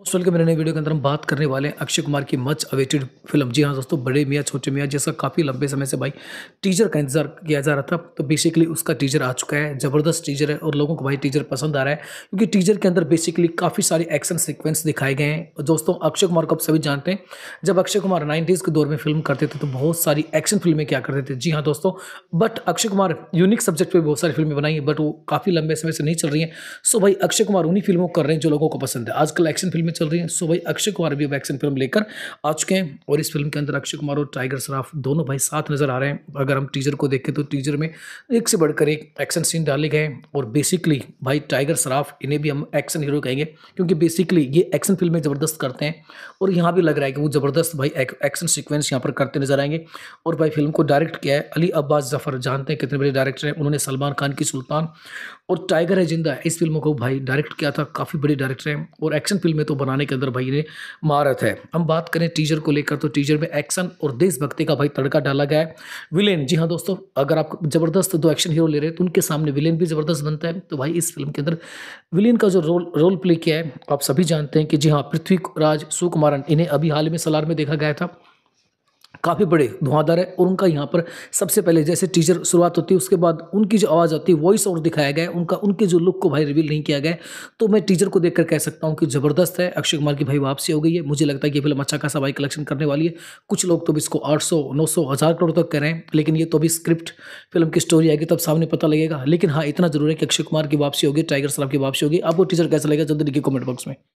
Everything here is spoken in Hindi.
मोस्ट के मेरे नए वीडियो के अंदर हम बात करने वाले हैं अक्षय कुमार की मच अवेटेड फिल्म जी हाँ दोस्तों बड़े मियाँ छोटे मियाँ जैसा काफ़ी लंबे समय से भाई टीजर का इंतजार किया जा रहा था तो बेसिकली उसका टीजर आ चुका है ज़बरदस्त टीजर है और लोगों को भाई टीजर पसंद आ रहा है क्योंकि टीजर के अंदर बेसिकली काफ़ी सारे एक्शन सिक्वेंस दिखाए गए हैं और दोस्तों अक्षय कुमार को आप सभी जानते हैं जब अक्षय कुमार नाइन्टीज़ के दौर में फिल्म करते थे तो बहुत सारी एक्शन फिल्में क्या करते थे जी हाँ दोस्तों but Akshay Kumar unique subject पर बहुत सारी फिल्में बनाई हैं बट वो काफ़ी लंबे समय से नहीं चल रही हैं सो भाई अक्षय कुमार उन्हीं फिल्मों को कर रहे हैं जो लोगों को पसंद है आजकल एक्शन फिल्म में चल रही है सो भाई अक्षय कुमार भी अब एक्शन फिल्म लेकर आ चुके हैं और इस फिल्म के अंदर अक्षय कुमार और टाइगर श्राफ दोनों भाई साथ नजर आ रहे हैं अगर हम टीजर को देखें तो टीजर में एक से बढ़कर एक एक्शन सीन डाले गए और बेसिकली भाई टाइगर श्राफ इन्हें भी हम एक्शन हीरो कहेंगे क्योंकि बेसिकली ये एक्शन फिल्में ज़बरदस्त करते हैं और यहाँ भी लग रहा है कि वो ज़बरदस्त भाई एक्शन सिक्वेंस यहाँ पर करते नजर आएंगे और भाई फिल्म को डायरेक्ट किया है अली अब्बास जफर जानते हैं कितने बड़े डायरेक्टर हैं उन्होंने सलमान खान की सुल्तान और टाइगर है जिंदा इस फिल्मों को भाई डायरेक्ट किया था काफ़ी बड़े डायरेक्टर हैं और एक्शन फिल्में तो बनाने के अंदर भाई ने महारत है हम बात करें टीजर को लेकर तो टीजर में एक्शन और देशभक्ति का भाई तड़का डाला गया है विलेन जी हाँ दोस्तों अगर आप जबरदस्त दो एक्शन हीरो ले रहे हैं तो उनके सामने विलेन भी जबरदस्त बनता है तो भाई इस फिल्म के अंदर विलेन का जो रोल रोल प्ले किया है आप सभी जानते हैं कि जी हाँ पृथ्वी राज सुकुमारन इन्हें अभी हाल में सलार में देखा गया था काफ़ी बड़े धुआंधार है और उनका यहाँ पर सबसे पहले जैसे टीचर शुरुआत होती है उसके बाद उनकी जो आवाज़ आती है वॉइस और दिखाया गया है उनका उनके जो लुक को भाई रिवील नहीं किया गया तो मैं टीचर को देखकर कह सकता हूँ कि ज़बरदस्त है अक्षय कुमार की भाई वापसी हो गई है मुझे लगता है कि फिल्म अच्छा खासा भाई कलेक्शन करने वाली है कुछ लोग तो इसको आठ सौ नौ सौ हज़ार करोड़ तक कह रहे हैं लेकिन ये तो भी स्क्रिप्ट फिल्म की स्टोरी आएगी तब सामने पता लगेगा लेकिन हाँ इतना जरूर है कि अक्षय कुमार की वापसी होगी टाइगर श्रॉफ की वापसी होगी आपको टीचर कैसा लगेगा जल्दी लिखिए कॉमेंट बॉक्स में